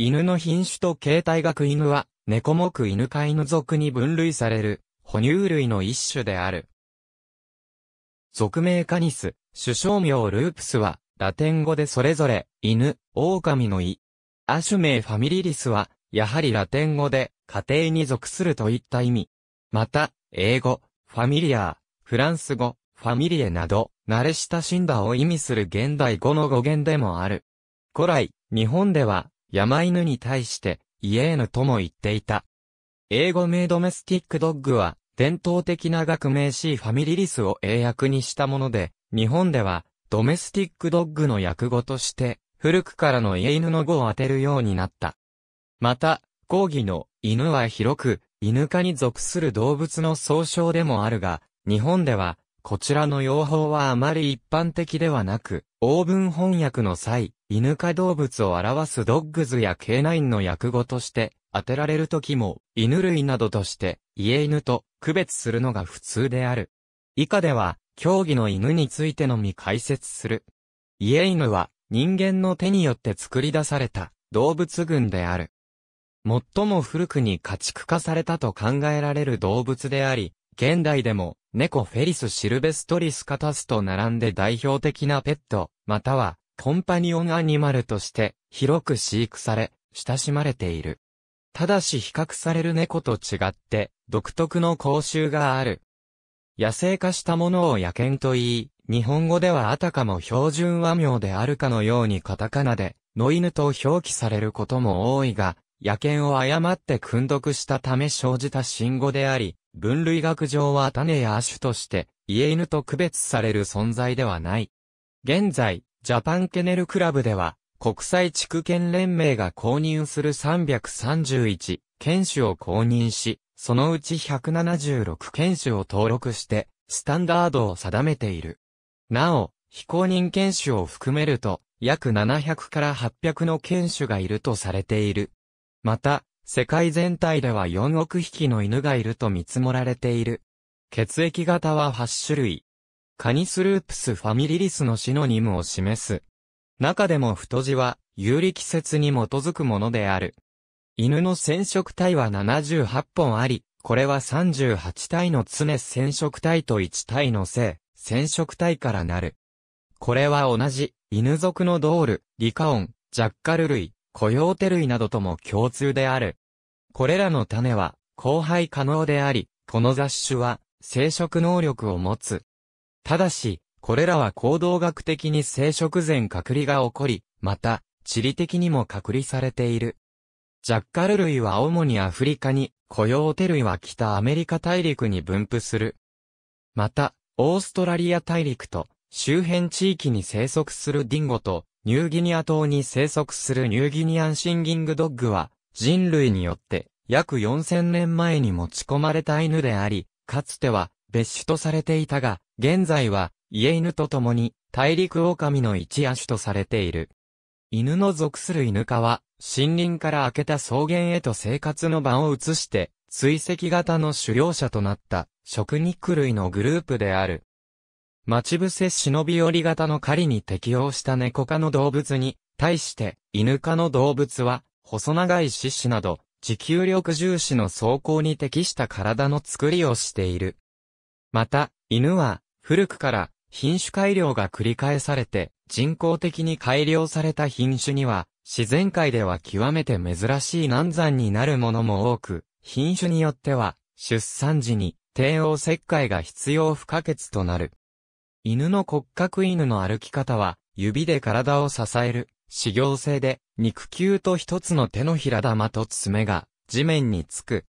犬の品種と形態学犬は、猫目犬い犬属に分類される、哺乳類の一種である。属名カニス、首相名ループスは、ラテン語でそれぞれ、犬、狼の意。亜種名ファミリリスは、やはりラテン語で、家庭に属するといった意味。また、英語、ファミリアー、フランス語、ファミリエなど、慣れ親しんだを意味する現代語の語源でもある。古来、日本では、山犬に対して、イエーヌとも言っていた。英語名ドメスティックドッグは、伝統的な学名シーファミリリスを英訳にしたもので、日本では、ドメスティックドッグの訳語として、古くからの家犬の語を当てるようになった。また、講義の犬は広く、犬科に属する動物の総称でもあるが、日本では、こちらの用法はあまり一般的ではなく、オーブン翻訳の際、犬科動物を表すドッグズや K9 の訳語として当てられる時も、犬類などとして、家犬と区別するのが普通である。以下では、競技の犬についてのみ解説する。家犬は人間の手によって作り出された動物群である。最も古くに家畜化されたと考えられる動物であり、現代でも、猫フェリス・シルベストリス・カタスと並んで代表的なペット、または、コンパニオンアニマルとして、広く飼育され、親しまれている。ただし比較される猫と違って、独特の口臭がある。野生化したものを野犬と言い、日本語ではあたかも標準和名であるかのようにカタカナで、野犬と表記されることも多いが、野犬を誤って訓読したため生じた信語であり、分類学上は種や種として、家犬と区別される存在ではない。現在、ジャパンケネルクラブでは、国際地区犬連盟が公認する331犬種を公認し、そのうち176犬種を登録して、スタンダードを定めている。なお、非公認犬種を含めると、約700から800の犬種がいるとされている。また、世界全体では4億匹の犬がいると見積もられている。血液型は8種類。カニスループスファミリリスのシノニムを示す。中でも太字は、有力説に基づくものである。犬の染色体は78本あり、これは38体の常染色体と1体の性、染色体からなる。これは同じ、犬族のドール、リカオン、ジャッカル類、コヨーテ類などとも共通である。これらの種は、交配可能であり、この雑種は、生殖能力を持つ。ただし、これらは行動学的に生殖前隔離が起こり、また、地理的にも隔離されている。ジャッカル類は主にアフリカに、コヨーテ類は北アメリカ大陸に分布する。また、オーストラリア大陸と周辺地域に生息するディンゴとニューギニア島に生息するニューギニアンシンギングドッグは、人類によって約4000年前に持ち込まれた犬であり、かつては別種とされていたが、現在は家犬と共に大陸狼の一野種とされている。犬の属する犬科は、森林から明けた草原へと生活の場を移して、追跡型の狩猟者となった食肉類のグループである。待ち伏せ忍び寄り型の狩りに適応した猫科の動物に、対して、犬科の動物は、細長い獅子など、持久力重視の走行に適した体の作りをしている。また、犬は、古くから、品種改良が繰り返されて、人工的に改良された品種には、自然界では極めて珍しい難産になるものも多く、品種によっては、出産時に帝王切開が必要不可欠となる。犬の骨格犬の歩き方は、指で体を支える、修行性で、肉球と一つの手のひら玉と爪が、地面につく。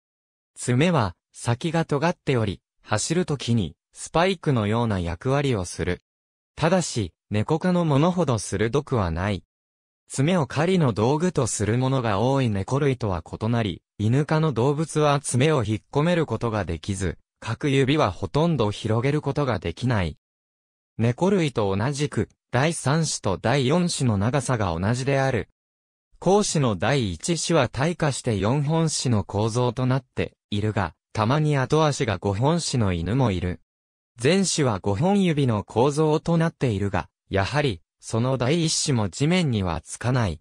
爪は、先が尖っており、走るときに、スパイクのような役割をする。ただし、猫科のものほど鋭くはない。爪を狩りの道具とするものが多い猫類とは異なり、犬科の動物は爪を引っ込めることができず、各指はほとんど広げることができない。猫類と同じく、第3子と第4子の長さが同じである。孔子の第1子は退化して4本子の構造となっているが、たまに後足が5本子の犬もいる。前子は5本指の構造となっているが、やはり、その第1子も地面にはつかない。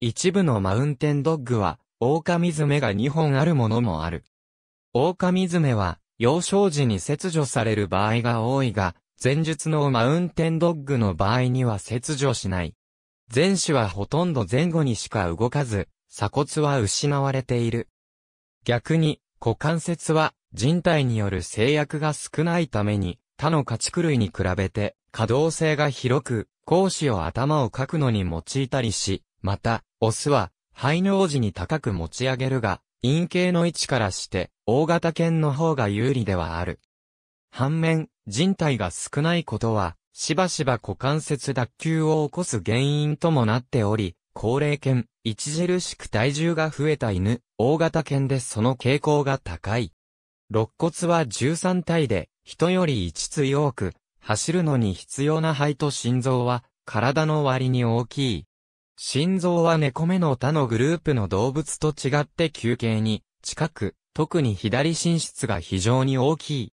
一部のマウンテンドッグは、狼爪が2本あるものもある。狼爪は、幼少時に切除される場合が多いが、前述のマウンテンドッグの場合には切除しない。前肢はほとんど前後にしか動かず、鎖骨は失われている。逆に、股関節は人体による制約が少ないために、他の家畜類に比べて可動性が広く、講師を頭をかくのに用いたりし、また、オスは、肺尿時に高く持ち上げるが、陰茎の位置からして、大型犬の方が有利ではある。反面、人体が少ないことは、しばしば股関節脱臼を起こす原因ともなっており、高齢犬、著しく体重が増えた犬、大型犬でその傾向が高い。肋骨は13体で、人より5つ多く、走るのに必要な肺と心臓は、体の割に大きい。心臓は猫目の他のグループの動物と違って休憩に、近く、特に左心室が非常に大きい。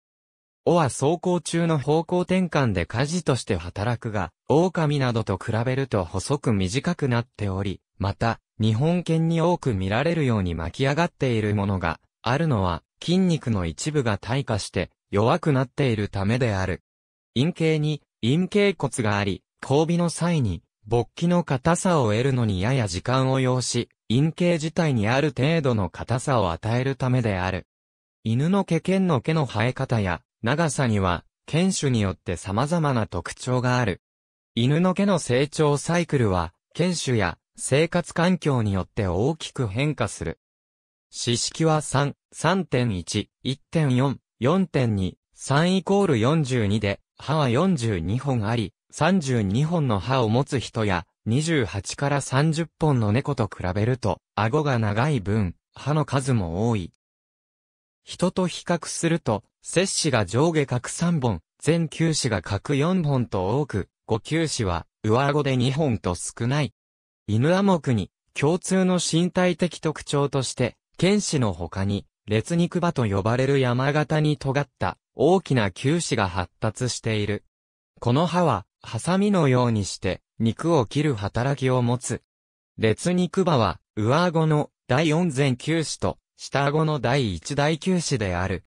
尾は走行中の方向転換で火事として働くが、狼などと比べると細く短くなっており、また、日本犬に多く見られるように巻き上がっているものがあるのは、筋肉の一部が退化して弱くなっているためである。陰茎に陰茎骨があり、交尾の際に勃起の硬さを得るのにやや時間を要し、陰茎自体にある程度の硬さを与えるためである。犬の毛犬の毛の生え方や、長さには、犬種によって様々な特徴がある。犬の毛の成長サイクルは、犬種や生活環境によって大きく変化する。四式は3、3.1、1.4、4.2、3イコール42で、歯は42本あり、32本の歯を持つ人や、28から30本の猫と比べると、顎が長い分、歯の数も多い。人と比較すると、摂氏が上下各3本、全球子が各4本と多く、5球子は上顎で2本と少ない。犬アモクに共通の身体的特徴として、剣士の他に、列肉場と呼ばれる山形に尖った大きな球子が発達している。この歯は、ハサミのようにして肉を切る働きを持つ。列肉歯は、上顎の第4前球子と、下顎の第1大球子である。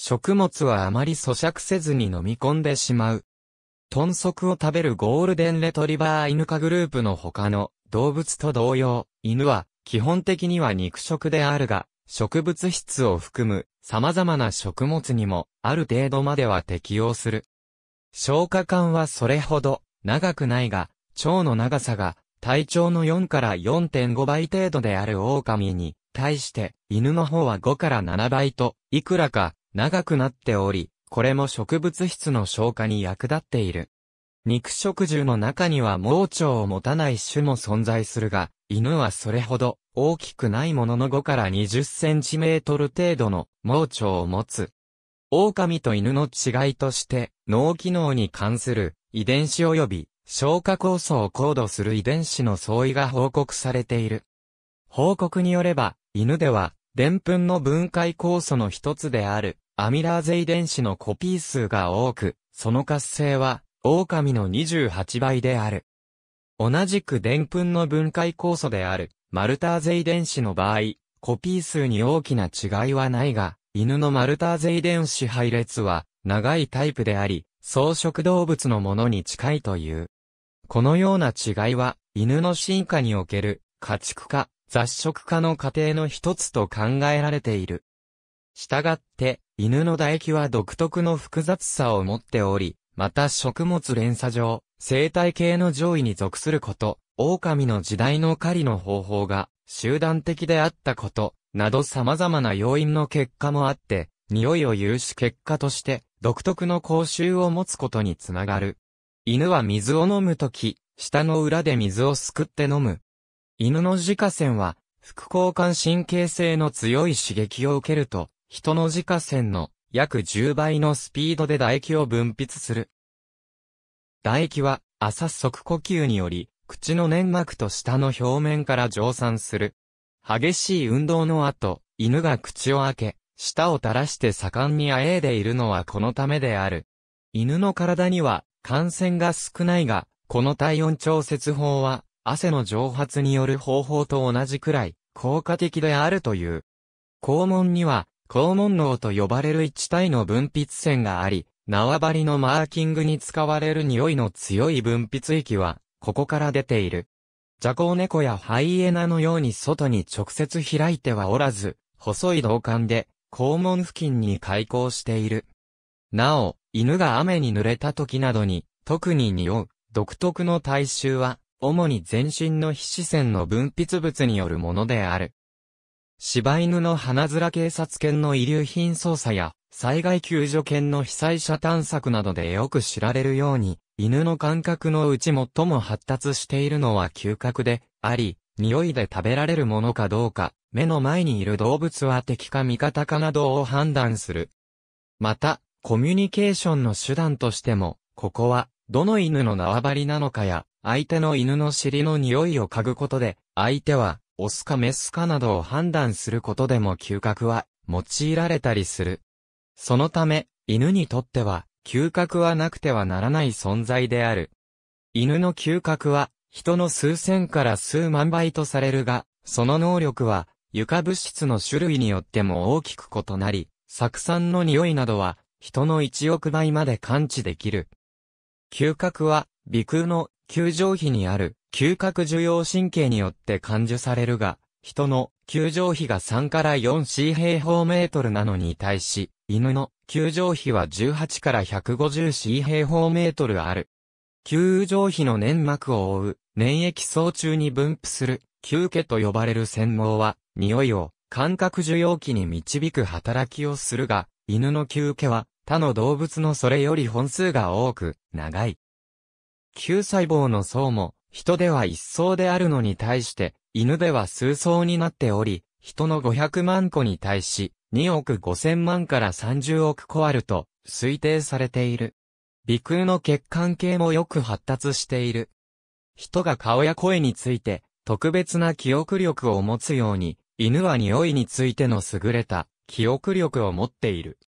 食物はあまり咀嚼せずに飲み込んでしまう。豚足を食べるゴールデンレトリバー犬科グループの他の動物と同様、犬は基本的には肉食であるが、植物質を含む様々な食物にもある程度までは適用する。消化管はそれほど長くないが、腸の長さが体長の4から4.5倍程度である狼に対して犬の方は5から7倍といくらか長くなっており、これも植物質の消化に役立っている。肉食獣の中には盲腸を持たない種も存在するが、犬はそれほど大きくないものの5から20センチメートル程度の盲腸を持つ。狼と犬の違いとして、脳機能に関する遺伝子及び消化酵素を高度する遺伝子の相違が報告されている。報告によれば、犬ではデンプンの分解酵素の一つである、アミラーゼ遺伝子のコピー数が多く、その活性は、狼の28倍である。同じくデンプンの分解酵素である、マルターゼ遺伝子の場合、コピー数に大きな違いはないが、犬のマルターゼ遺伝子配列は、長いタイプであり、草食動物のものに近いという。このような違いは、犬の進化における、家畜化、雑食化の過程の一つと考えられている。したがって、犬の唾液は独特の複雑さを持っており、また食物連鎖上、生態系の上位に属すること、狼の時代の狩りの方法が集団的であったこと、など様々な要因の結果もあって、匂いを有し結果として、独特の口臭を持つことにつながる。犬は水を飲むとき、舌の裏で水をすくって飲む。犬の自家腺は、副交感神経性の強い刺激を受けると、人の自家腺の約10倍のスピードで唾液を分泌する。唾液は、浅速呼吸により、口の粘膜と舌の表面から蒸散する。激しい運動の後、犬が口を開け、舌を垂らして盛んにあえいでいるのはこのためである。犬の体には、感染が少ないが、この体温調節法は、汗の蒸発による方法と同じくらい効果的であるという。肛門には、肛門脳と呼ばれる一体の分泌腺があり、縄張りのマーキングに使われる匂いの強い分泌域は、ここから出ている。蛇行猫やハイエナのように外に直接開いてはおらず、細い導管で、肛門付近に開口している。なお、犬が雨に濡れた時などに、特に匂う、独特の体臭は、主に全身の皮脂腺の分泌物によるものである。柴犬の花面警察犬の遺留品捜査や、災害救助犬の被災者探索などでよく知られるように、犬の感覚のうち最も発達しているのは嗅覚で、あり、匂いで食べられるものかどうか、目の前にいる動物は敵か味方かなどを判断する。また、コミュニケーションの手段としても、ここは、どの犬の縄張りなのかや、相手の犬の尻の匂いを嗅ぐことで、相手は、オスかメスかなどを判断することでも嗅覚は、用いられたりする。そのため、犬にとっては、嗅覚はなくてはならない存在である。犬の嗅覚は、人の数千から数万倍とされるが、その能力は、床物質の種類によっても大きく異なり、酢酸の匂いなどは、人の1億倍まで感知できる。嗅覚は、鼻腔の球状皮にある嗅覚受容神経によって感受されるが、人の球状皮が3から 4C 平方メートルなのに対し、犬の球状皮は18から 150C 平方メートルある。球状皮の粘膜を覆う粘液層中に分布する球毛と呼ばれる繊毛は、匂いを感覚受容器に導く働きをするが、犬の球毛は他の動物のそれより本数が多く、長い。旧細胞の層も、人では一層であるのに対して、犬では数層になっており、人の500万個に対し、2億5000万から30億個あると推定されている。鼻腔の血管系もよく発達している。人が顔や声について特別な記憶力を持つように、犬は匂いについての優れた記憶力を持っている。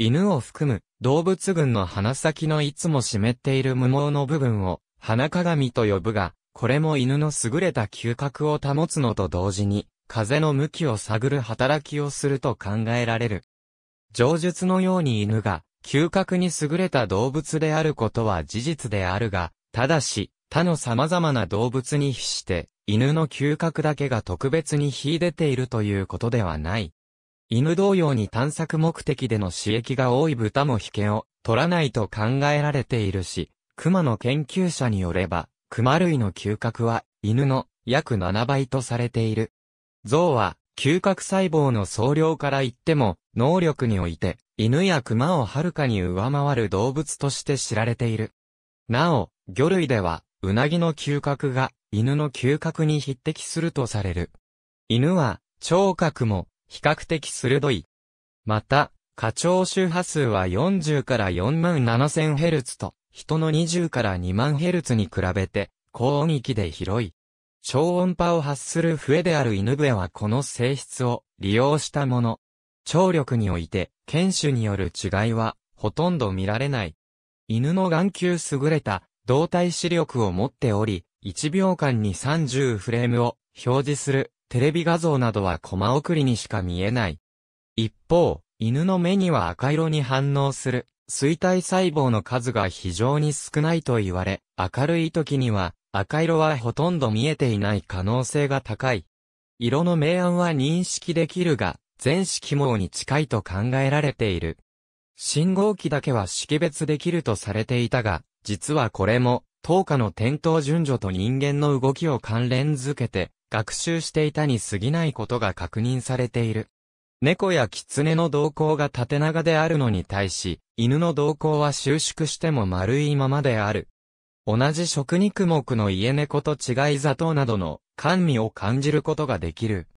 犬を含む動物群の鼻先のいつも湿っている無毛の部分を鼻鏡と呼ぶが、これも犬の優れた嗅覚を保つのと同時に、風の向きを探る働きをすると考えられる。上述のように犬が嗅覚に優れた動物であることは事実であるが、ただし、他の様々な動物に比して、犬の嗅覚だけが特別に秀でているということではない。犬同様に探索目的での刺激が多い豚も引けを取らないと考えられているし、熊の研究者によれば、熊類の嗅覚は犬の約7倍とされている。象は嗅覚細胞の総量から言っても能力において犬や熊をはるかに上回る動物として知られている。なお、魚類ではうなぎの嗅覚が犬の嗅覚に匹敵するとされる。犬は聴覚も比較的鋭い。また、過聴周波数は40から4万7 0 0 0ルツと、人の20から2万ヘルツに比べて、高音域で広い。超音波を発する笛である犬笛はこの性質を利用したもの。聴力において、犬種による違いは、ほとんど見られない。犬の眼球優れた、動体視力を持っており、1秒間に30フレームを表示するテレビ画像などはコマ送りにしか見えない。一方、犬の目には赤色に反応する衰退細胞の数が非常に少ないと言われ、明るい時には赤色はほとんど見えていない可能性が高い。色の明暗は認識できるが、全色網に近いと考えられている。信号機だけは識別できるとされていたが、実はこれも、等価の点灯順序と人間の動きを関連づけて、学習していたに過ぎないことが確認されている。猫や狐の動向が縦長であるのに対し、犬の動向は収縮しても丸いままである。同じ食肉目の家猫と違い砂糖などの甘味を感じることができる。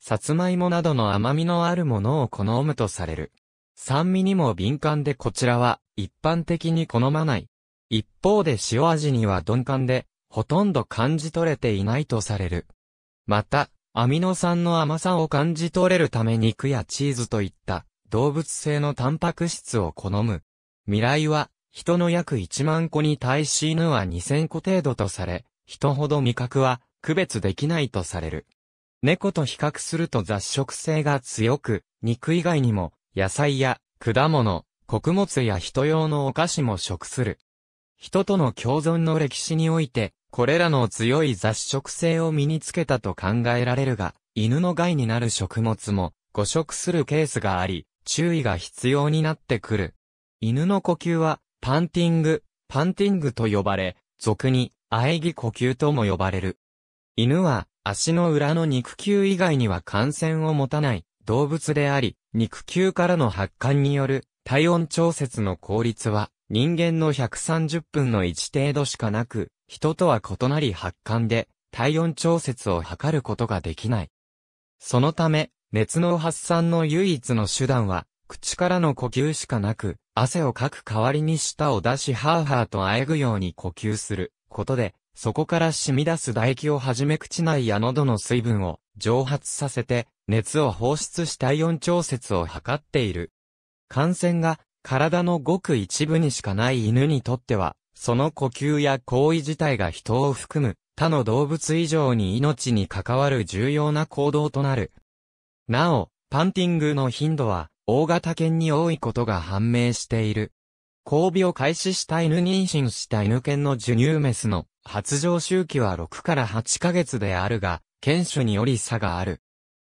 さつまいもなどの甘みのあるものを好むとされる。酸味にも敏感でこちらは一般的に好まない。一方で塩味には鈍感で、ほとんど感じ取れていないとされる。また、アミノ酸の甘さを感じ取れるため肉やチーズといった動物性のタンパク質を好む。未来は、人の約1万個に対し犬は2000個程度とされ、人ほど味覚は区別できないとされる。猫と比較すると雑食性が強く、肉以外にも野菜や果物、穀物や人用のお菓子も食する。人との共存の歴史において、これらの強い雑食性を身につけたと考えられるが、犬の害になる食物も誤食するケースがあり、注意が必要になってくる。犬の呼吸は、パンティング、パンティングと呼ばれ、俗に、喘ぎ呼吸とも呼ばれる。犬は、足の裏の肉球以外には感染を持たない動物であり、肉球からの発汗による体温調節の効率は、人間の130分の1程度しかなく、人とは異なり発汗で体温調節を測ることができない。そのため、熱の発散の唯一の手段は、口からの呼吸しかなく、汗をかく代わりに舌を出しハーハーと喘ぐように呼吸することで、そこから染み出す唾液をはじめ口内や喉の水分を蒸発させて、熱を放出し体温調節を測っている。感染が体のごく一部にしかない犬にとっては、その呼吸や行為自体が人を含む、他の動物以上に命に関わる重要な行動となる。なお、パンティングの頻度は、大型犬に多いことが判明している。交尾を開始した犬妊娠した犬犬の授乳メスの発情周期は6から8ヶ月であるが、犬種により差がある。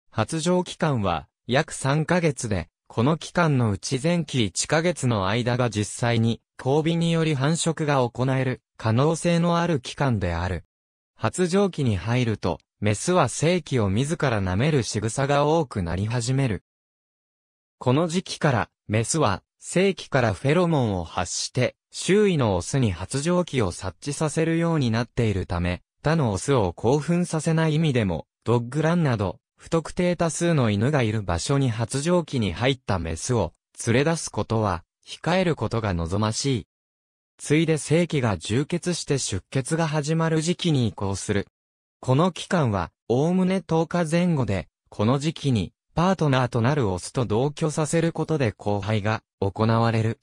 発情期間は約3ヶ月で、この期間のうち前期1ヶ月の間が実際に、交尾により繁殖が行える可能性のある期間である。発情期に入ると、メスは性器を自ら舐める仕草が多くなり始める。この時期から、メスは、性器からフェロモンを発して、周囲のオスに発情期を察知させるようになっているため、他のオスを興奮させない意味でも、ドッグランなど、不特定多数の犬がいる場所に発情期に入ったメスを連れ出すことは控えることが望ましい。ついで性器が充血して出血が始まる時期に移行する。この期間は、おおむね10日前後で、この時期に、パートナーとなるオスと同居させることで交配が行われる。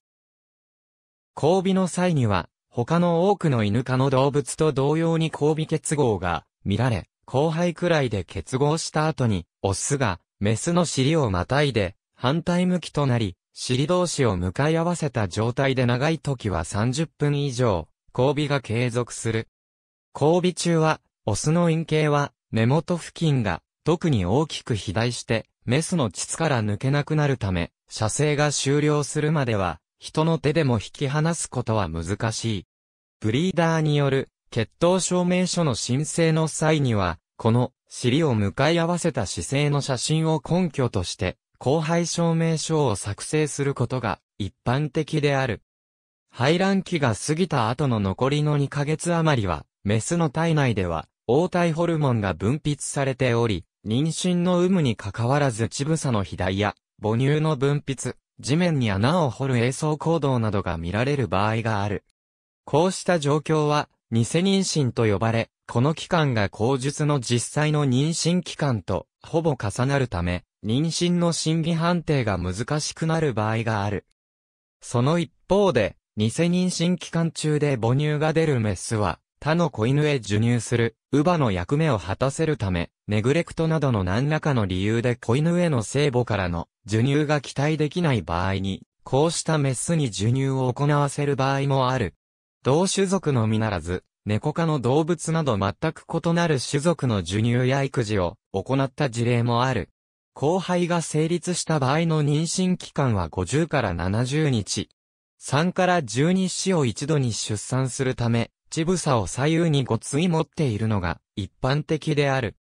交尾の際には、他の多くの犬科の動物と同様に交尾結合が見られ、後輩くらいで結合した後に、オスが、メスの尻をまたいで、反対向きとなり、尻同士を向かい合わせた状態で長い時は30分以上、交尾が継続する。交尾中は、オスの陰茎は、根元付近が、特に大きく肥大して、メスの膣から抜けなくなるため、射精が終了するまでは、人の手でも引き離すことは難しい。ブリーダーによる血統証明書の申請の際には、この尻を向かい合わせた姿勢の写真を根拠として、後輩証明書を作成することが一般的である。排卵期が過ぎた後の残りの2ヶ月余りは、メスの体内では、黄体ホルモンが分泌されており、妊娠の有無に関わらず乳房の肥大や、母乳の分泌、地面に穴を掘る栄像行動などが見られる場合がある。こうした状況は、偽妊娠と呼ばれ、この期間が口述の実際の妊娠期間とほぼ重なるため、妊娠の審議判定が難しくなる場合がある。その一方で、偽妊娠期間中で母乳が出るメスは、他の子犬へ授乳する、乳母の役目を果たせるため、ネグレクトなどの何らかの理由で子犬への聖母からの授乳が期待できない場合に、こうしたメスに授乳を行わせる場合もある。同種族のみならず、猫科の動物など全く異なる種族の授乳や育児を行った事例もある。後輩が成立した場合の妊娠期間は50から70日。3から12子を一度に出産するため、乳房を左右にごつい持っているのが一般的である。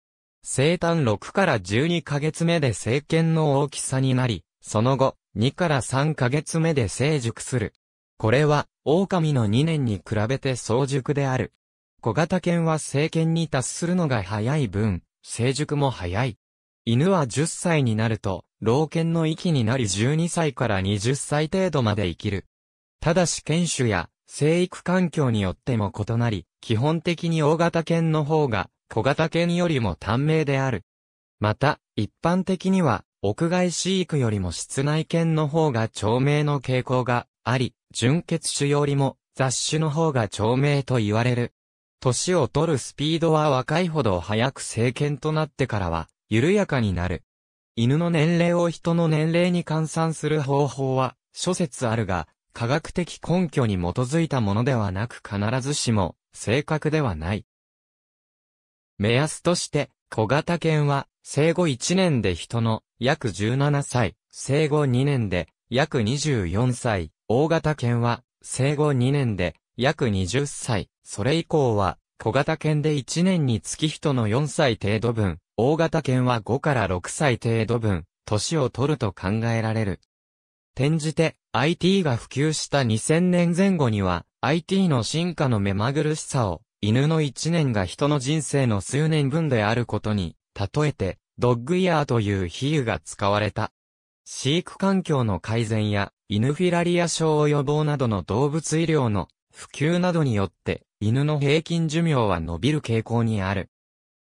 生誕6から12ヶ月目で生検の大きさになり、その後、2から3ヶ月目で成熟する。これは、狼の2年に比べて早熟である。小型犬は成犬に達するのが早い分、成熟も早い。犬は10歳になると、老犬の域になり12歳から20歳程度まで生きる。ただし犬種や生育環境によっても異なり、基本的に大型犬の方が小型犬よりも短命である。また、一般的には屋外飼育よりも室内犬の方が長命の傾向があり、純血種よりも雑種の方が長命と言われる。年を取るスピードは若いほど早く成犬となってからは緩やかになる。犬の年齢を人の年齢に換算する方法は諸説あるが、科学的根拠に基づいたものではなく必ずしも正確ではない。目安として、小型犬は生後1年で人の約17歳、生後2年で約24歳、大型犬は、生後2年で、約20歳、それ以降は、小型犬で1年につき人の4歳程度分、大型犬は5から6歳程度分、年を取ると考えられる。転じて、IT が普及した2000年前後には、IT の進化の目まぐるしさを、犬の1年が人の人生の数年分であることに、例えて、ドッグイヤーという比喩が使われた。飼育環境の改善や、犬フィラリア症予防などの動物医療の普及などによって、犬の平均寿命は伸びる傾向にある。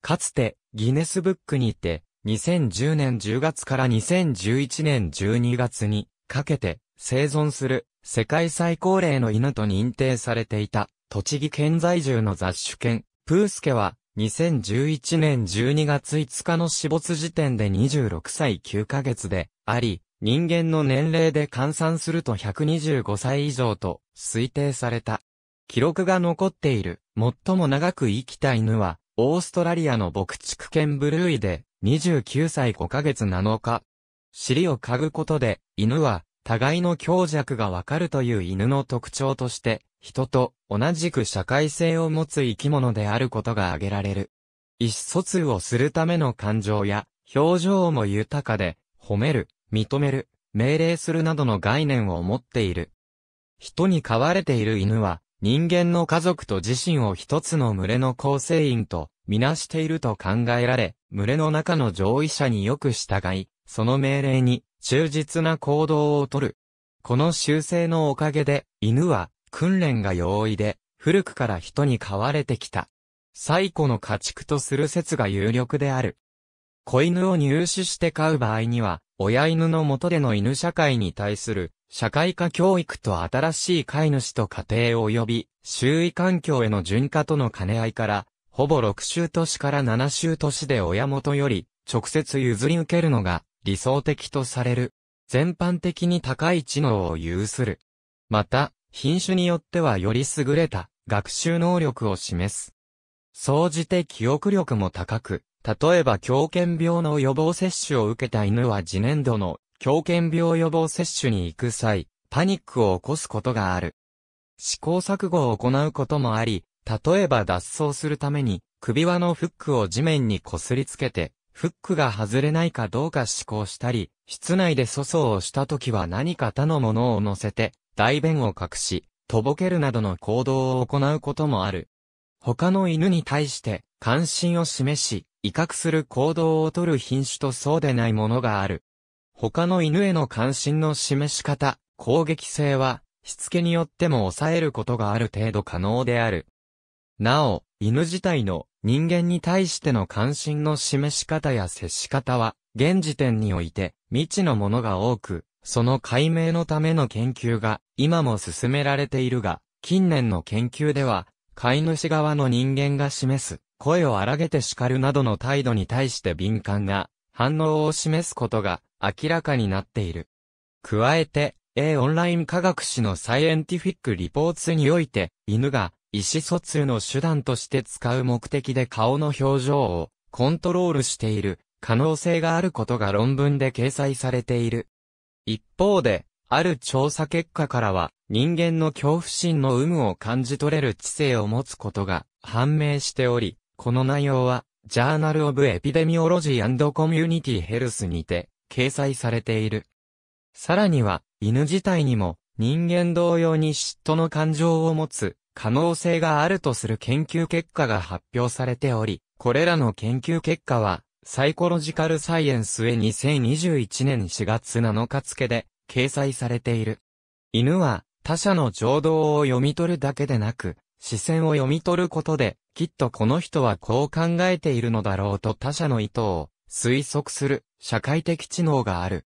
かつて、ギネスブックにて、2010年10月から2011年12月にかけて生存する世界最高齢の犬と認定されていた栃木県在住の雑種犬プースケは2011年12月5日の死没時点で26歳9ヶ月であり人間の年齢で換算すると125歳以上と推定された。記録が残っている最も長く生きた犬は、オーストラリアの牧畜犬ブルーイで29歳5ヶ月7日。尻を嗅ぐことで犬は互いの強弱がわかるという犬の特徴として人と同じく社会性を持つ生き物であることが挙げられる。意思疎通をするための感情や表情も豊かで褒める、認める、命令するなどの概念を持っている。人に飼われている犬は、人間の家族と自身を一つの群れの構成員と、みなしていると考えられ、群れの中の上位者によく従い、その命令に忠実な行動をとる。この習性のおかげで、犬は訓練が容易で、古くから人に飼われてきた。最古の家畜とする説が有力である。子犬を入手して飼う場合には、親犬の元での犬社会に対する社会科教育と新しい飼い主と家庭及び周囲環境への順化との兼ね合いから、ほぼ6週年から7週年で親元より直接譲り受けるのが理想的とされる。全般的に高い知能を有する。また、品種によってはより優れた学習能力を示す。総じて記憶力も高く、例えば狂犬病の予防接種を受けた犬は次年度の狂犬病予防接種に行く際、パニックを起こすことがある。試行錯誤を行うこともあり、例えば脱走するために首輪のフックを地面にこすりつけて、フックが外れないかどうか試行したり、室内で粗相をした時は何か他のものを乗せて、大便を隠し、とぼけるなどの行動を行うこともある。他の犬に対して関心を示し、威嚇する行動をとる品種とそうでないものがある。他の犬への関心の示し方、攻撃性は、しつけによっても抑えることがある程度可能である。なお、犬自体の人間に対しての関心の示し方や接し方は、現時点において未知のものが多く、その解明のための研究が今も進められているが、近年の研究では、飼い主側の人間が示す声を荒げて叱るなどの態度に対して敏感な反応を示すことが明らかになっている。加えて、A オンライン科学誌のサイエンティフィックリポーツにおいて、犬が意思疎通の手段として使う目的で顔の表情をコントロールしている可能性があることが論文で掲載されている。一方で、ある調査結果からは、人間の恐怖心の有無を感じ取れる知性を持つことが判明しており、この内容は、ジャーナル・オブ・エピデミオロジーコミュニティ・ヘルスにて、掲載されている。さらには、犬自体にも、人間同様に嫉妬の感情を持つ、可能性があるとする研究結果が発表されており、これらの研究結果は、サイコロジカルサイエンスへ2021年4月7日付で掲載されている。犬は他者の情動を読み取るだけでなく、視線を読み取ることで、きっとこの人はこう考えているのだろうと他者の意図を推測する社会的知能がある。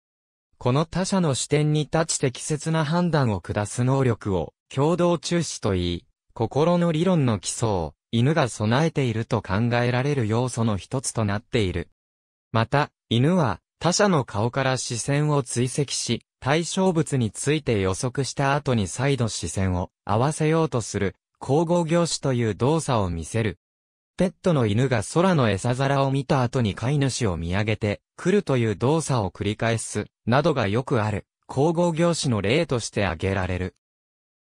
この他者の視点に立ち適切な判断を下す能力を共同中視と言い、心の理論の基礎を犬が備えていると考えられる要素の一つとなっている。また、犬は他者の顔から視線を追跡し、対象物について予測した後に再度視線を合わせようとする交互業種という動作を見せる。ペットの犬が空の餌皿を見た後に飼い主を見上げて来るという動作を繰り返す、などがよくある、交互業種の例として挙げられる。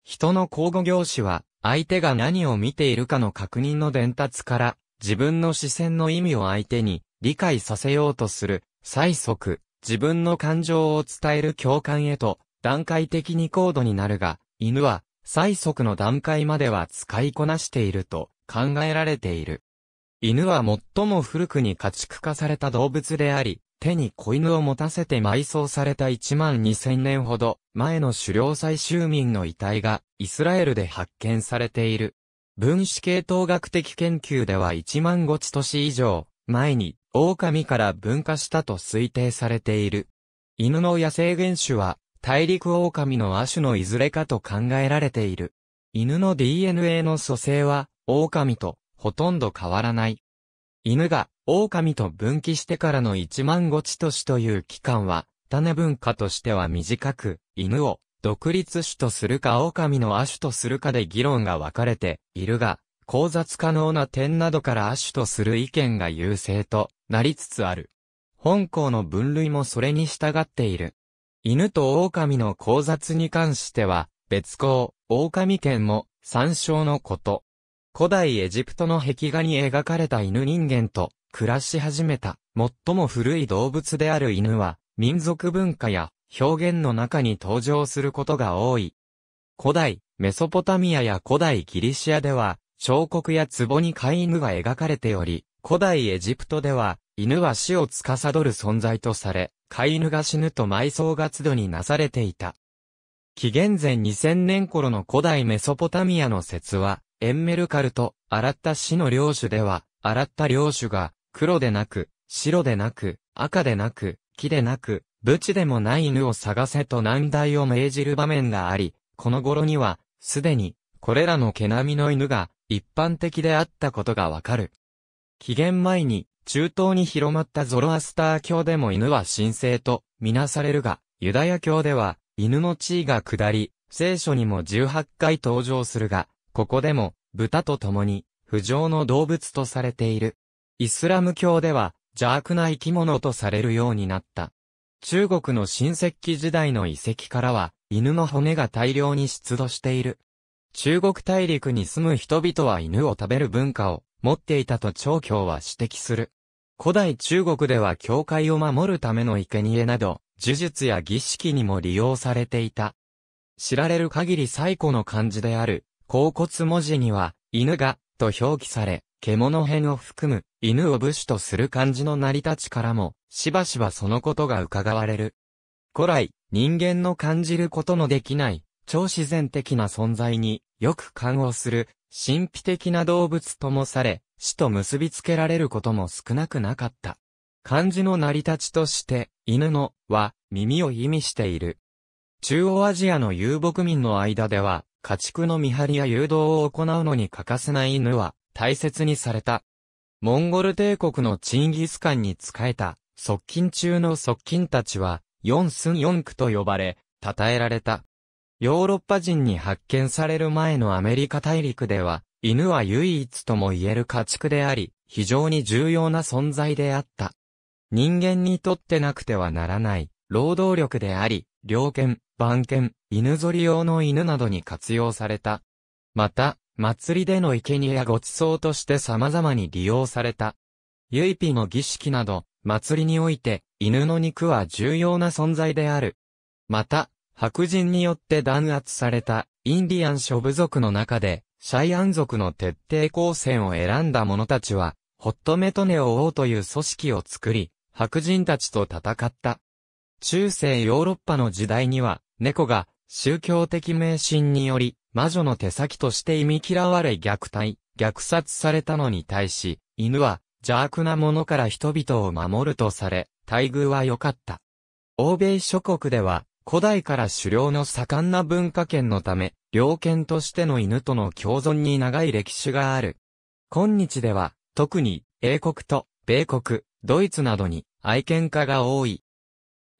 人の交互業種は、相手が何を見ているかの確認の伝達から、自分の視線の意味を相手に理解させようとする、最速、自分の感情を伝える共感へと、段階的に高度になるが、犬は、最速の段階までは使いこなしていると考えられている。犬は最も古くに家畜化された動物であり、手に子犬を持たせて埋葬された1万2000年ほど前の狩猟採集民の遺体がイスラエルで発見されている。分子系統学的研究では1万5千年以上前に狼から分化したと推定されている。犬の野生原種は大陸狼の亜種のいずれかと考えられている。犬の DNA の組成は、狼とほとんど変わらない。犬が狼と分岐してからの1万5千年という期間は、種文化としては短く、犬を独立種とするか狼の亜種とするかで議論が分かれているが、考察可能な点などから亜種とする意見が優勢となりつつある。本校の分類もそれに従っている。犬と狼の交雑に関しては、別行、狼犬も、参照のこと。古代エジプトの壁画に描かれた犬人間と暮らし始めた最も古い動物である犬は民族文化や表現の中に登場することが多い。古代メソポタミアや古代ギリシアでは彫刻や壺に飼い犬が描かれており、古代エジプトでは犬は死を司る存在とされ、飼い犬が死ぬと埋葬が都度になされていた。紀元前2000年頃の古代メソポタミアの説は、エンメルカルと、洗った死の領主では、洗った領主が、黒でなく、白でなく、赤でなく、木でなく、ブチでもない犬を探せと難題を命じる場面があり、この頃には、すでに、これらの毛並みの犬が、一般的であったことがわかる。紀元前に、中東に広まったゾロアスター教でも犬は神聖とみなされるが、ユダヤ教では犬の地位が下り、聖書にも18回登場するが、ここでも豚と共に不浄の動物とされている。イスラム教では邪悪な生き物とされるようになった。中国の新石器時代の遺跡からは犬の骨が大量に出土している。中国大陸に住む人々は犬を食べる文化を持っていたと長教は指摘する。古代中国では教会を守るための生贄など、呪術や儀式にも利用されていた。知られる限り最古の漢字である、甲骨文字には、犬が、と表記され、獣編を含む、犬を武士とする漢字の成り立ちからも、しばしばそのことが伺われる。古来、人間の感じることのできない、超自然的な存在に、よく感応する、神秘的な動物ともされ、死と結びつけられることも少なくなかった。漢字の成り立ちとして、犬のは耳を意味している。中央アジアの遊牧民の間では、家畜の見張りや誘導を行うのに欠かせない犬は大切にされた。モンゴル帝国のチンギスカンに仕えた、側近中の側近たちは、四寸四区と呼ばれ、称えられた。ヨーロッパ人に発見される前のアメリカ大陸では、犬は唯一とも言える家畜であり、非常に重要な存在であった。人間にとってなくてはならない、労働力であり、猟犬、番犬、犬ぞり用の犬などに活用された。また、祭りでの生贄やご馳走として様々に利用された。ユイピの儀式など、祭りにおいて、犬の肉は重要な存在である。また、白人によって弾圧されたインディアン諸部族の中で、シャイアン族の徹底抗戦を選んだ者たちは、ホットメトネオ王という組織を作り、白人たちと戦った。中世ヨーロッパの時代には、猫が宗教的迷信により、魔女の手先として忌み嫌われ虐待、虐殺されたのに対し、犬は邪悪なものから人々を守るとされ、待遇は良かった。欧米諸国では、古代から狩猟の盛んな文化圏のため、猟犬としての犬との共存に長い歴史がある。今日では、特に、英国と、米国、ドイツなどに、愛犬家が多い。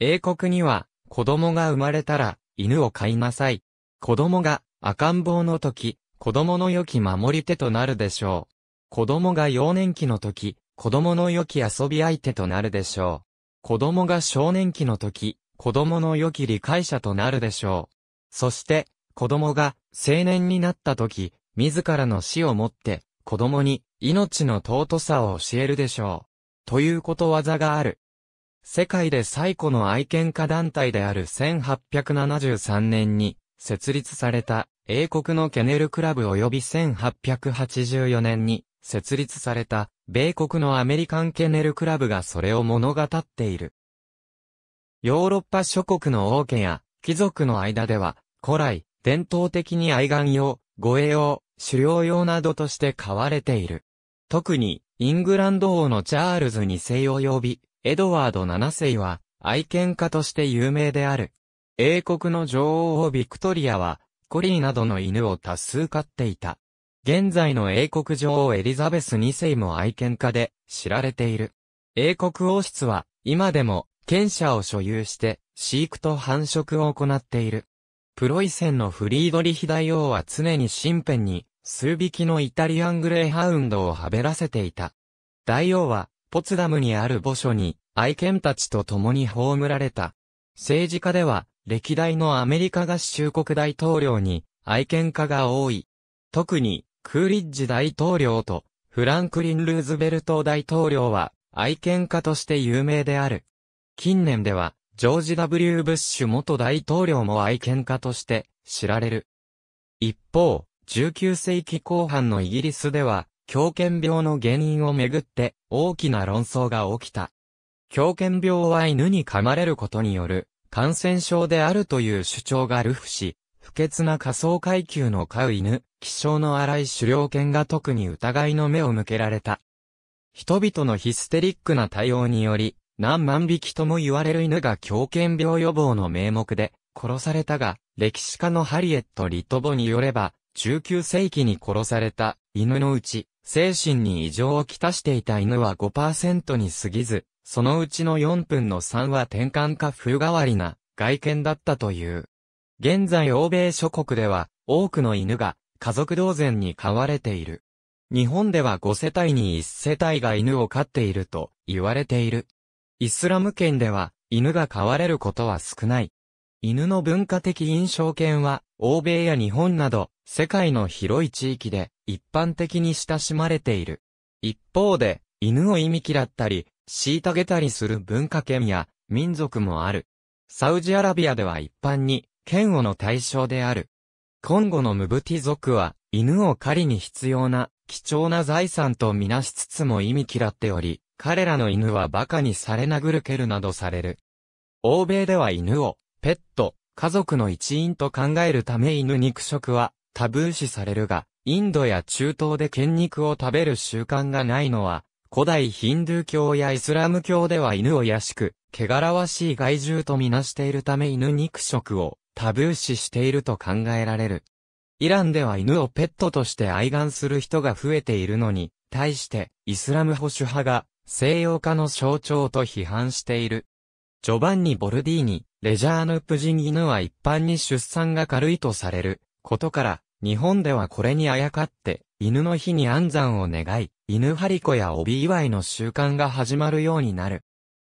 英国には、子供が生まれたら、犬を飼いなさい。子供が、赤ん坊の時、子供の良き守り手となるでしょう。子供が幼年期の時、子供の良き遊び相手となるでしょう。子供が少年期の時、子供の良き理解者となるでしょう。そして、子供が青年になった時、自らの死をもって、子供に命の尊さを教えるでしょう。ということわざがある。世界で最古の愛犬家団体である1873年に設立された英国のケネルクラブ及び1884年に設立された米国のアメリカンケネルクラブがそれを物語っている。ヨーロッパ諸国の王家や貴族の間では、古来、伝統的に愛玩用、護衛用、狩猟用などとして飼われている。特に、イングランド王のチャールズ2世を呼び、エドワード7世は、愛犬家として有名である。英国の女王ビクトリアは、コリーなどの犬を多数飼っていた。現在の英国女王エリザベス2世も愛犬家で知られている。英国王室は今でも犬舎を所有して、飼育と繁殖を行っている。プロイセンのフリードリヒ大王は常に身辺に、数匹のイタリアングレーハウンドをはべらせていた。大王は、ポツダムにある墓所に、愛犬たちと共に葬られた。政治家では、歴代のアメリカ合衆国大統領に、愛犬家が多い。特に、クーリッジ大統領と、フランクリン・ルーズベルト大統領は、愛犬家として有名である。近年では、ジョージ・ W・ ブッシュ元大統領も愛犬家として知られる。一方、19世紀後半のイギリスでは、狂犬病の原因をめぐって大きな論争が起きた。狂犬病は犬に噛まれることによる感染症であるという主張がルフし、不潔な仮想階級の飼う犬、気性の荒い狩猟犬が特に疑いの目を向けられた。人々のヒステリックな対応により、何万匹とも言われる犬が狂犬病予防の名目で殺されたが、歴史家のハリエット・リトボによれば、19世紀に殺された犬のうち、精神に異常をきたしていた犬は5%に過ぎず、そのうちの4分の3は転換か風変わりな外見だったという。現在欧米諸国では多くの犬が家族同然に飼われている。日本では5世帯に1世帯が犬を飼っていると言われている。イスラム圏では、犬が飼われることは少ない。犬の文化的印象圏は、欧米や日本など、世界の広い地域で、一般的に親しまれている。一方で、犬を忌み嫌ったり、虐げたりする文化圏や、民族もある。サウジアラビアでは一般に、嫌悪の対象である。今後のムブティ族は、犬を狩りに必要な、貴重な財産とみなしつつも忌み嫌っており、彼らの犬は馬鹿にされ殴る蹴るなどされる。欧米では犬を、ペット、家族の一員と考えるため犬肉食はタブー視されるが、インドや中東で犬肉を食べる習慣がないのは、古代ヒンドゥー教やイスラム教では犬を卑しく、汚らわしい害獣とみなしているため犬肉食をタブー視していると考えられる。イランでは犬をペットとして愛玩する人が増えているのに、対して、イスラム保守派が、西洋化の象徴と批判している。ジョバンニ・ボルディーニ、レジャーヌ・プジン犬ヌは一般に出産が軽いとされることから、日本ではこれにあやかって、犬の日に安産を願い、犬張り子や帯祝いの習慣が始まるようになる。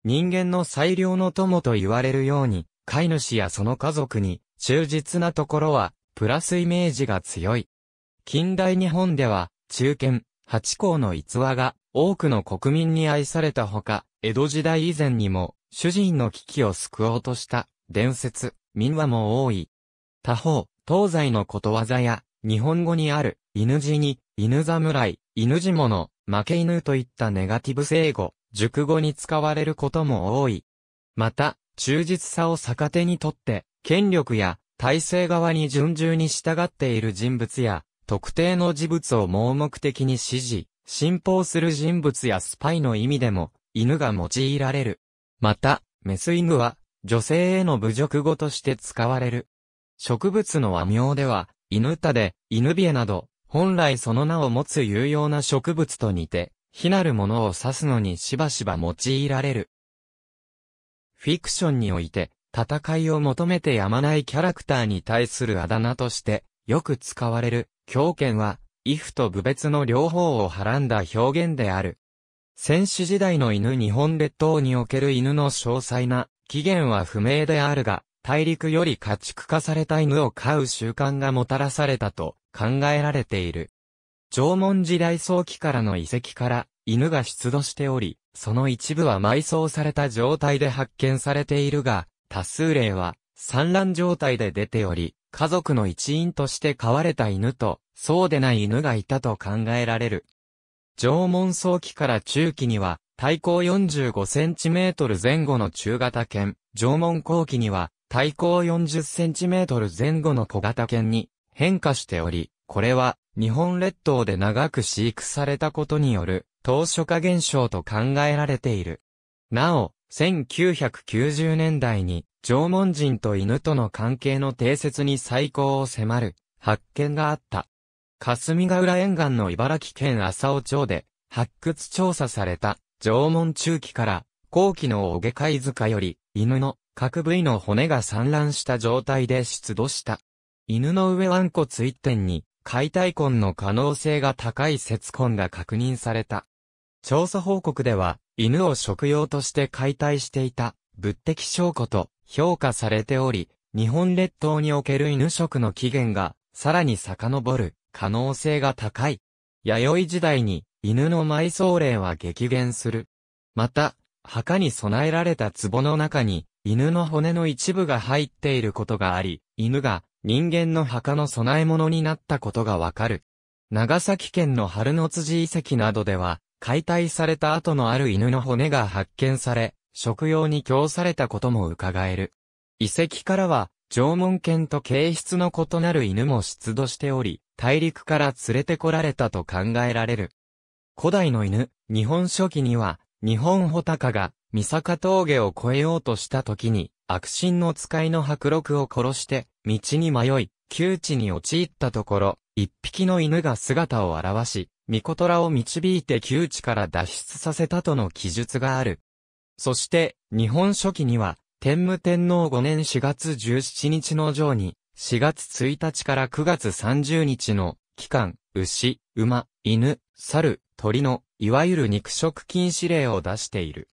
人間の最良の友と言われるように、飼い主やその家族に忠実なところは、プラスイメージが強い。近代日本では、中堅、八甲の逸話が多くの国民に愛されたほか、江戸時代以前にも、主人の危機を救おうとした、伝説、民話も多い。他方、東西のことわざや、日本語にある、犬死に、犬侍、犬地物、負け犬といったネガティブ性語、熟語に使われることも多い。また、忠実さを逆手にとって、権力や体制側に順従に従っている人物や、特定の事物を盲目的に支持、信奉する人物やスパイの意味でも、犬が用いられる。また、メス犬は、女性への侮辱語として使われる。植物の和名では、犬タで、犬ビエなど、本来その名を持つ有用な植物と似て、非なるものを指すのにしばしば用いられる。フィクションにおいて、戦いを求めてやまないキャラクターに対するあだ名として、よく使われる、狂犬は、if と部別の両方をはらんだ表現である。戦死時代の犬日本列島における犬の詳細な起源は不明であるが、大陸より家畜化された犬を飼う習慣がもたらされたと考えられている。縄文時代早期からの遺跡から犬が出土しており、その一部は埋葬された状態で発見されているが、多数例は産卵状態で出ており、家族の一員として飼われた犬と、そうでない犬がいたと考えられる。縄文早期から中期には、体高45センチメートル前後の中型犬、縄文後期には、体高40センチメートル前後の小型犬に変化しており、これは日本列島で長く飼育されたことによる当初化現象と考えられている。なお、1990年代に縄文人と犬との関係の定説に再考を迫る発見があった。霞ヶ浦沿岸の茨城県浅尾町で発掘調査された縄文中期から後期のお下貝塚より犬の各部位の骨が散乱した状態で出土した。犬の上腕骨一点に解体根の可能性が高い節根が確認された。調査報告では犬を食用として解体していた物的証拠と評価されており、日本列島における犬食の起源が、さらに遡る可能性が高い。弥生時代に犬の埋葬例は激減する。また、墓に備えられた壺の中に犬の骨の一部が入っていることがあり、犬が人間の墓の供え物になったことがわかる。長崎県の春の辻遺跡などでは、解体された後のある犬の骨が発見され、食用に供されたことも伺える。遺跡からは、縄文犬と形質の異なる犬も出土しており、大陸から連れてこられたと考えられる。古代の犬、日本初期には、日本穂高が、三坂峠を越えようとした時に、悪神の使いの白録を殺して、道に迷い、窮地に陥ったところ、一匹の犬が姿を現し、ミコトラを導いて窮地から脱出させたとの記述がある。そして、日本書紀には、天武天皇5年4月17日の上に、4月1日から9月30日の、期間、牛、馬、犬、猿、鳥の、いわゆる肉食禁止令を出している。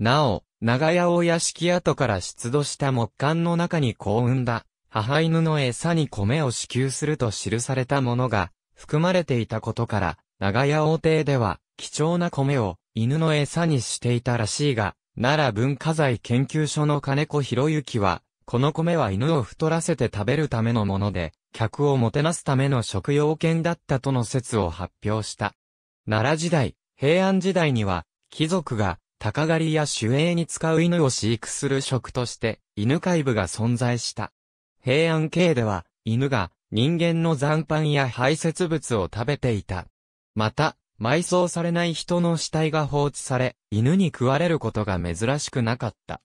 なお、長屋を屋敷跡から出土した木管の中に幸運だ、母犬の餌に米を支給すると記されたものが、含まれていたことから、長屋王帝では、貴重な米を、犬の餌にしていたらしいが、奈良文化財研究所の金子博之は、この米は犬を太らせて食べるためのもので、客をもてなすための食用犬だったとの説を発表した。奈良時代、平安時代には、貴族が、鷹狩りや守衛に使う犬を飼育する職として、犬飼部が存在した。平安系では、犬が、人間の残飯や排泄物を食べていた。また、埋葬されない人の死体が放置され、犬に食われることが珍しくなかった。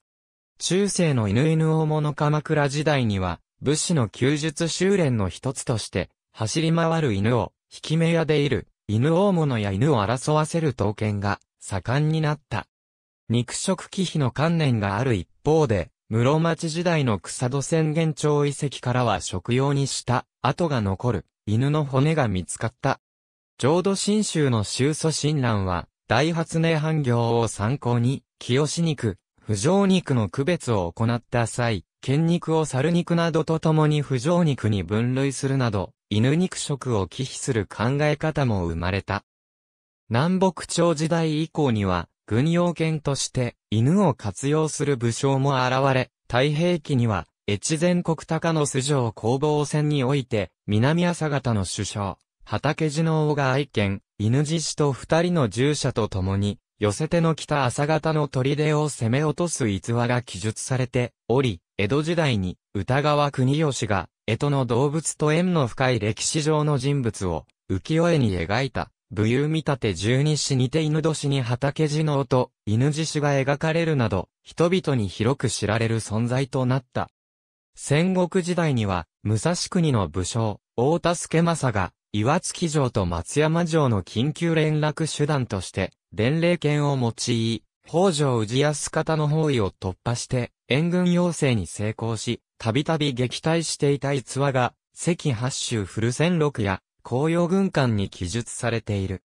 中世の犬犬大物鎌倉時代には、武士の休術修練の一つとして、走り回る犬を、引き目屋でいる、犬大物や犬を争わせる刀剣が、盛んになった。肉食忌避の観念がある一方で、室町時代の草戸宣言町遺跡からは食用にした、跡が残る、犬の骨が見つかった。浄土真宗の宗祖親鸞は、大発明反行を参考に、清肉、不浄肉の区別を行った際、犬肉を猿肉などと共に不浄肉に分類するなど、犬肉食を忌避する考え方も生まれた。南北朝時代以降には、軍用犬として犬を活用する武将も現れ、太平記には、越前国高野素城攻防戦において、南朝方の首相、畑地の王が愛犬、犬獅子と二人の従者と共に、寄せての北朝方の砦を攻め落とす逸話が記述されており、江戸時代に歌川国吉が、江戸の動物と縁の深い歴史上の人物を浮世絵に描いた、武勇見立て十二子にて犬年に畑地の王と犬獅子が描かれるなど、人々に広く知られる存在となった。戦国時代には、武蔵国の武将、大田助正が、岩槻城と松山城の緊急連絡手段として、伝令権を用い、北条氏康方の包囲を突破して、援軍要請に成功し、たびたび撃退していた逸話が、関八州古戦録や、紅葉軍艦に記述されている。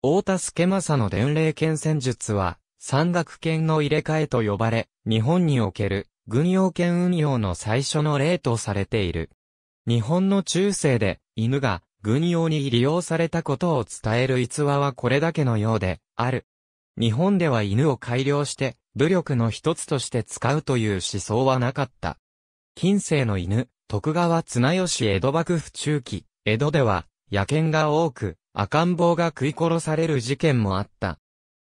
大田助政の伝令権戦術は、山岳権の入れ替えと呼ばれ、日本における軍用剣運用の最初の例とされている。日本の中世で犬が軍用に利用されたことを伝える逸話はこれだけのようで、ある。日本では犬を改良して、武力の一つとして使うという思想はなかった。近世の犬、徳川綱吉江戸幕府中期、江戸では、野犬が多く、赤ん坊が食い殺される事件もあった。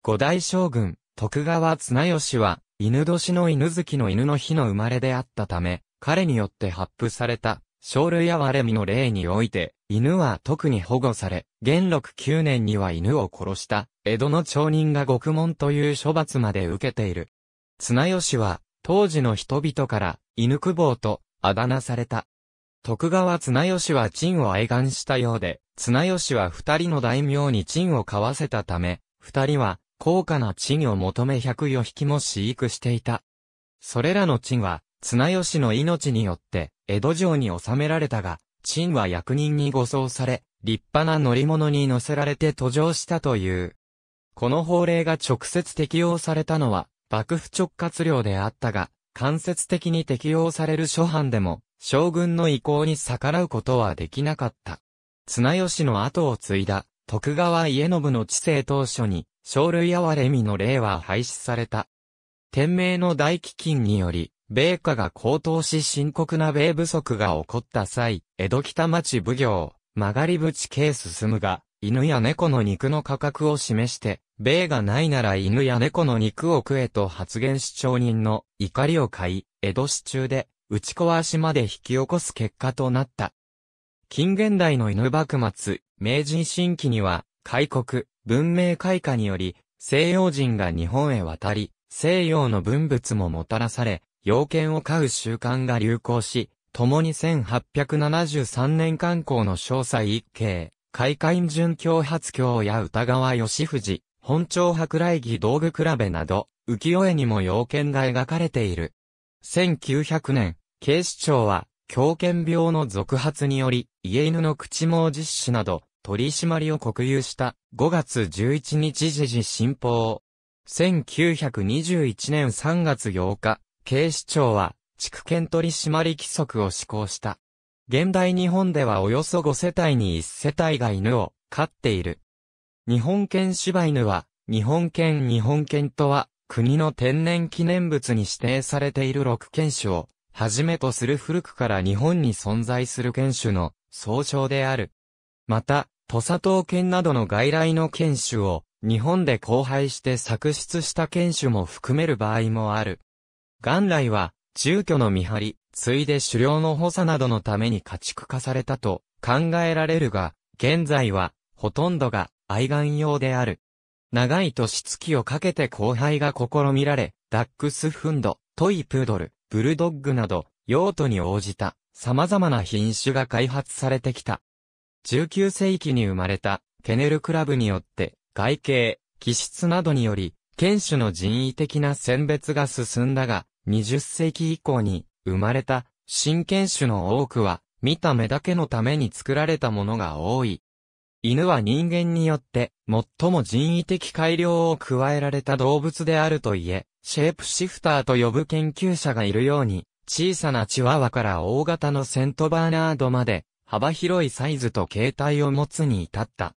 五代将軍、徳川綱吉は、犬年の犬好きの犬の日の生まれであったため、彼によって発布された、生類やれみの例において、犬は特に保護され、元禄9年には犬を殺した、江戸の町人が獄門という処罰まで受けている。綱吉は、当時の人々から、犬久保と、あだ名された。徳川綱吉は陳を愛願したようで、綱吉は二人の大名に陳を買わせたため、二人は、高価な陳を求め百余匹も飼育していた。それらの陳は、綱吉の命によって、江戸城に収められたが、陳は役人に護送され、立派な乗り物に乗せられて途上したという。この法令が直接適用されたのは、幕府直轄領であったが、間接的に適用される諸藩でも、将軍の意向に逆らうことはできなかった。綱吉の後を継いだ、徳川家信の治世当初に、生類哀れみの令は廃止された。天明の大飢饉により、米価が高騰し深刻な米不足が起こった際、江戸北町奉行、曲がり淵系進むが、犬や猫の肉の価格を示して、米がないなら犬や猫の肉を食えと発言し町人の怒りを買い、江戸市中で打ち壊しまで引き起こす結果となった。近現代の犬幕末、明治維新期には、開国、文明開化により、西洋人が日本へ渡り、西洋の文物ももたらされ、洋券を飼う習慣が流行し、共に1873年刊行の詳細一景、開会順教発教や歌川義藤、本庁博来儀道具比べなど、浮世絵にも要件が描かれている。1900年、警視庁は、狂犬病の続発により、家犬の口毛実施など、取り締まりを国有した5月11日時事新報。1921年3月8日、警視庁は、地区取締規則を施行した。現代日本ではおよそ5世帯に1世帯が犬を飼っている。日本犬柴犬は、日本犬日本犬とは、国の天然記念物に指定されている6犬種を、はじめとする古くから日本に存在する犬種の総称である。また、土佐島犬などの外来の犬種を、日本で交配して作出した犬種も含める場合もある。元来は、住居の見張り、ついで狩猟の補佐などのために家畜化されたと考えられるが、現在は、ほとんどが愛玩用である。長い年月をかけて後輩が試みられ、ダックスフンド、トイプードル、ブルドッグなど、用途に応じた、様々な品種が開発されてきた。19世紀に生まれた、ケネルクラブによって、外形、気質などにより、犬種の人為的な選別が進んだが、20世紀以降に生まれた新犬種の多くは、見た目だけのために作られたものが多い。犬は人間によって最も人為的改良を加えられた動物であるといえ、シェープシフターと呼ぶ研究者がいるように、小さなチワワから大型のセントバーナードまで、幅広いサイズと形態を持つに至った。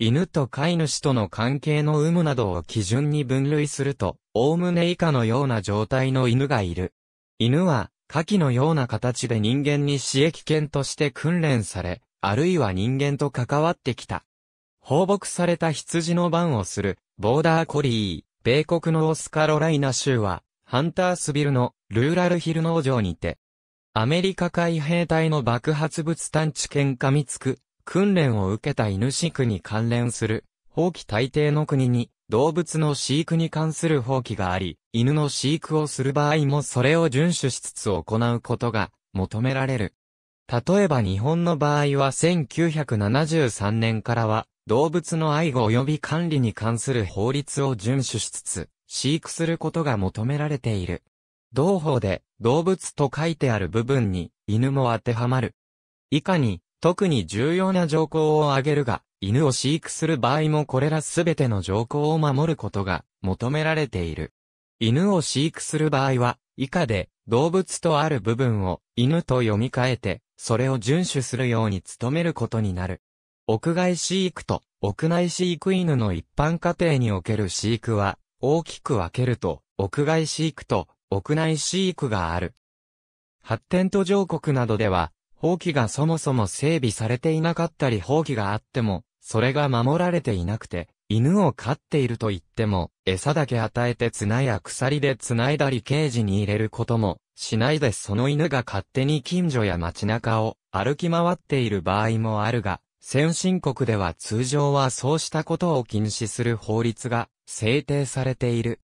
犬と飼い主との関係の有無などを基準に分類すると、おおむね以下のような状態の犬がいる。犬は、下記のような形で人間に刺激犬として訓練され、あるいは人間と関わってきた。放牧された羊の番をする、ボーダーコリー、米国のオスカロライナ州は、ハンタースビルのルーラルヒル農場にて、アメリカ海兵隊の爆発物探知犬噛みつく、訓練を受けた犬飼育に関連する、法規大抵の国に動物の飼育に関する法規があり、犬の飼育をする場合もそれを遵守しつつ行うことが求められる。例えば日本の場合は1973年からは動物の愛護及び管理に関する法律を遵守しつつ、飼育することが求められている。同法で動物と書いてある部分に犬も当てはまる。以下に特に重要な条項を挙げるが、犬を飼育する場合もこれらすべての条項を守ることが求められている。犬を飼育する場合は、以下で動物とある部分を犬と読み替えて、それを遵守するように努めることになる。屋外飼育と屋内飼育犬の一般家庭における飼育は大きく分けると屋外飼育と屋内飼育がある。発展途上国などでは放棄がそもそも整備されていなかったり法規があっても、それが守られていなくて、犬を飼っていると言っても、餌だけ与えて綱や鎖で繋いだりケージに入れることもしないでその犬が勝手に近所や街中を歩き回っている場合もあるが、先進国では通常はそうしたことを禁止する法律が制定されている。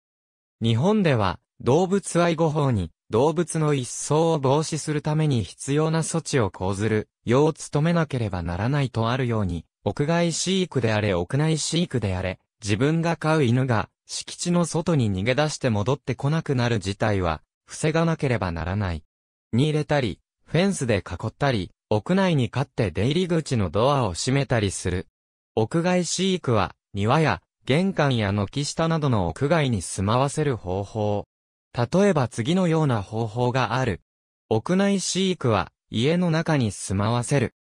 日本では動物愛護法に動物の一層を防止するために必要な措置を講ずる、よう努めなければならないとあるように、屋外飼育であれ屋内飼育であれ、自分が飼う犬が敷地の外に逃げ出して戻ってこなくなる事態は、防がなければならない。に入れたり、フェンスで囲ったり、屋内に飼って出入り口のドアを閉めたりする。屋外飼育は、庭や、玄関や軒下などの屋外に住まわせる方法。例えば次のような方法がある。屋内飼育は家の中に住まわせる。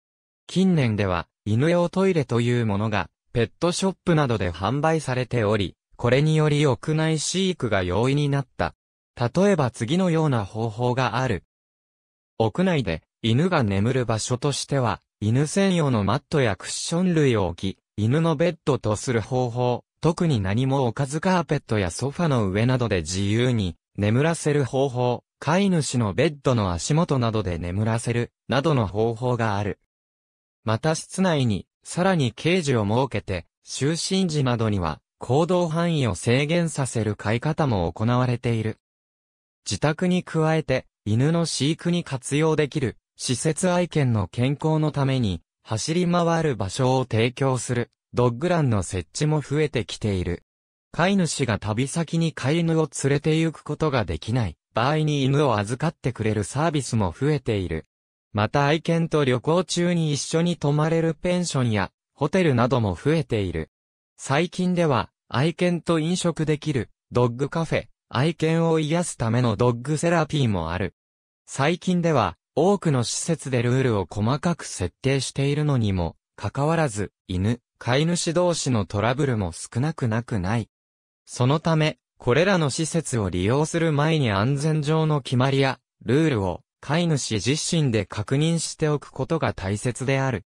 近年では犬用トイレというものがペットショップなどで販売されており、これにより屋内飼育が容易になった。例えば次のような方法がある。屋内で犬が眠る場所としては、犬専用のマットやクッション類を置き、犬のベッドとする方法、特に何も置かずカーペットやソファの上などで自由に眠らせる方法、飼い主のベッドの足元などで眠らせる、などの方法がある。また室内に、さらにケージを設けて、就寝時などには、行動範囲を制限させる飼い方も行われている。自宅に加えて、犬の飼育に活用できる、施設愛犬の健康のために、走り回る場所を提供する、ドッグランの設置も増えてきている。飼い主が旅先に飼い犬を連れて行くことができない場合に犬を預かってくれるサービスも増えている。また愛犬と旅行中に一緒に泊まれるペンションやホテルなども増えている。最近では愛犬と飲食できるドッグカフェ、愛犬を癒すためのドッグセラピーもある。最近では多くの施設でルールを細かく設定しているのにもかかわらず犬、飼い主同士のトラブルも少なくなくない。そのため、これらの施設を利用する前に安全上の決まりや、ルールを、飼い主自身で確認しておくことが大切である。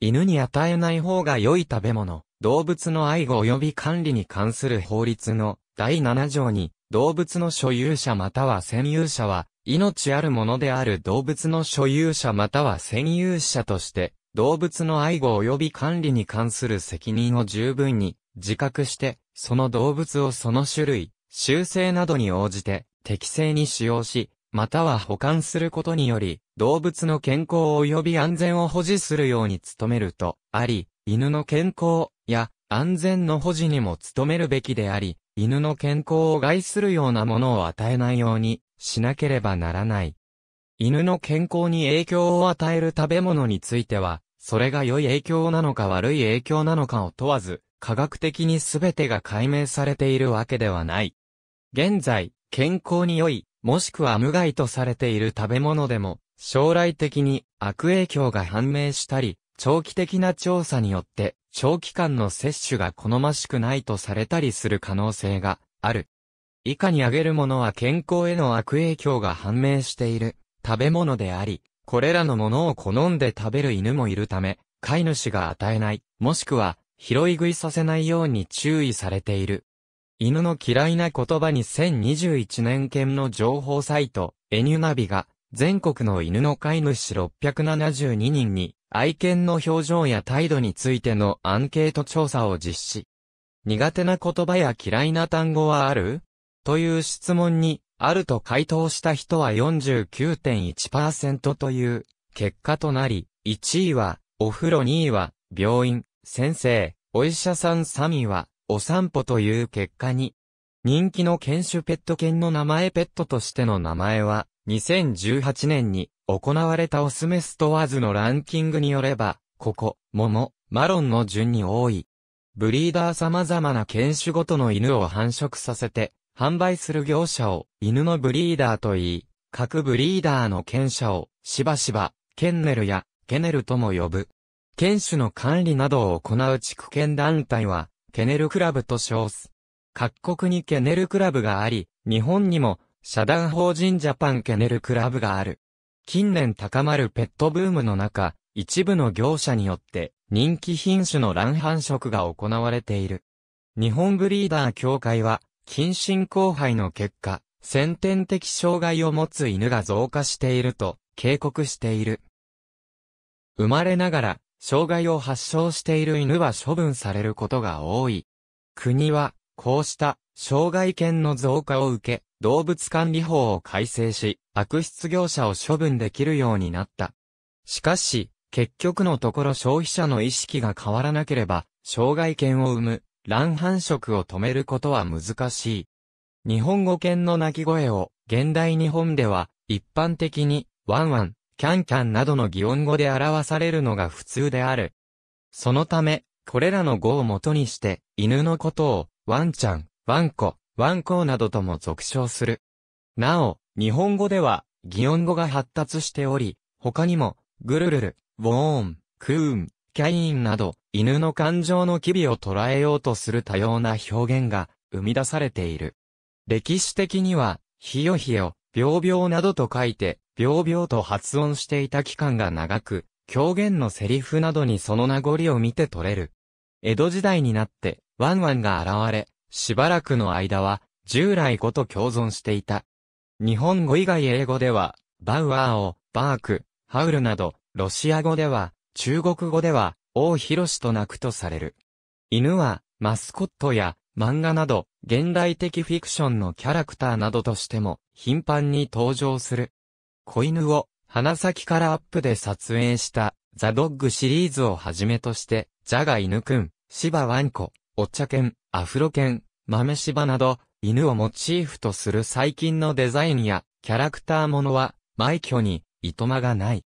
犬に与えない方が良い食べ物、動物の愛護及び管理に関する法律の第7条に、動物の所有者または占有者は、命あるものである動物の所有者または占有者として、動物の愛護及び管理に関する責任を十分に自覚して、その動物をその種類、習性などに応じて、適正に使用し、または保管することにより、動物の健康及び安全を保持するように努めると、あり、犬の健康や安全の保持にも努めるべきであり、犬の健康を害するようなものを与えないようにしなければならない。犬の健康に影響を与える食べ物については、それが良い影響なのか悪い影響なのかを問わず、科学的に全てが解明されているわけではない。現在、健康に良い、もしくは無害とされている食べ物でも、将来的に悪影響が判明したり、長期的な調査によって長期間の摂取が好ましくないとされたりする可能性がある。以下に挙げるものは健康への悪影響が判明している食べ物であり、これらのものを好んで食べる犬もいるため、飼い主が与えない、もしくは拾い食いさせないように注意されている。犬の嫌いな言葉に2021年県の情報サイト、エニュナビが、全国の犬の飼い主672人に、愛犬の表情や態度についてのアンケート調査を実施。苦手な言葉や嫌いな単語はあるという質問に、あると回答した人は49.1%という結果となり、1位は、お風呂2位は、病院、先生、お医者さんサミは、お散歩という結果に、人気の犬種ペット犬の名前ペットとしての名前は、2018年に行われたオスメスワーズのランキングによれば、ここ、モモ、マロンの順に多い。ブリーダー様々な犬種ごとの犬を繁殖させて、販売する業者を犬のブリーダーと言い、各ブリーダーの犬舎をしばしば、ケンネルやケネルとも呼ぶ。県主の管理などを行う地区県団体は、ケネルクラブと称す。各国にケネルクラブがあり、日本にも、社団法人ジャパンケネルクラブがある。近年高まるペットブームの中、一部の業者によって人気品種の乱繁殖が行われている。日本ブリーダー協会は、近親交配の結果、先天的障害を持つ犬が増加していると警告している。生まれながら障害を発症している犬は処分されることが多い。国は、こうした障害犬の増加を受け、動物管理法を改正し、悪質業者を処分できるようになった。しかし、結局のところ消費者の意識が変わらなければ、障害犬を生む、乱繁殖を止めることは難しい。日本語犬の鳴き声を、現代日本では、一般的に、ワンワン、キャンキャンなどの擬音語で表されるのが普通である。そのため、これらの語を元にして、犬のことを、ワンちゃん、ワンコ、ワンコーなどとも俗称する。なお、日本語では、擬音語が発達しており、他にも、ぐるルる、ウォーン、クーン、キャインなど、犬の感情の機微を捉えようとする多様な表現が生み出されている。歴史的には、ひよひよ、病病などと書いて、病病と発音していた期間が長く、狂言のセリフなどにその名残を見て取れる。江戸時代になって、ワンワンが現れ、しばらくの間は、従来語と共存していた。日本語以外英語では、バウアーを、バーク、ハウルなど、ロシア語では、中国語では、王広しと鳴くとされる。犬は、マスコットや、漫画など、現代的フィクションのキャラクターなどとしても、頻繁に登場する。子犬を、鼻先からアップで撮影した、ザ・ドッグシリーズをはじめとして、ジャガ犬くん、芝ワンコ、お茶犬、アフロ犬、豆芝など、犬をモチーフとする最近のデザインや、キャラクターものは、埋挙に、いとまがない。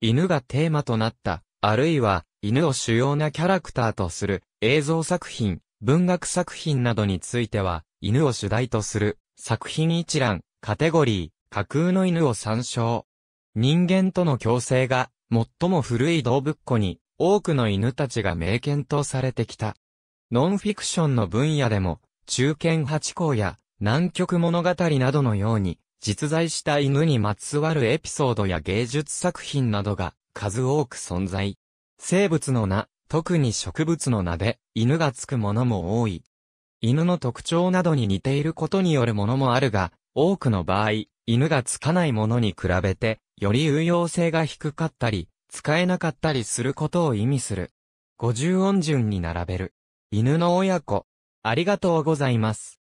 犬がテーマとなった、あるいは、犬を主要なキャラクターとする映像作品、文学作品などについては、犬を主題とする、作品一覧、カテゴリー、架空の犬を参照。人間との共生が、最も古い動物庫に、多くの犬たちが名犬とされてきた。ノンフィクションの分野でも、中堅八甲や、南極物語などのように、実在した犬にまつわるエピソードや芸術作品などが数多く存在。生物の名、特に植物の名で、犬がつくものも多い。犬の特徴などに似ていることによるものもあるが、多くの場合、犬がつかないものに比べて、より有用性が低かったり、使えなかったりすることを意味する。五十音順に並べる。犬の親子。ありがとうございます。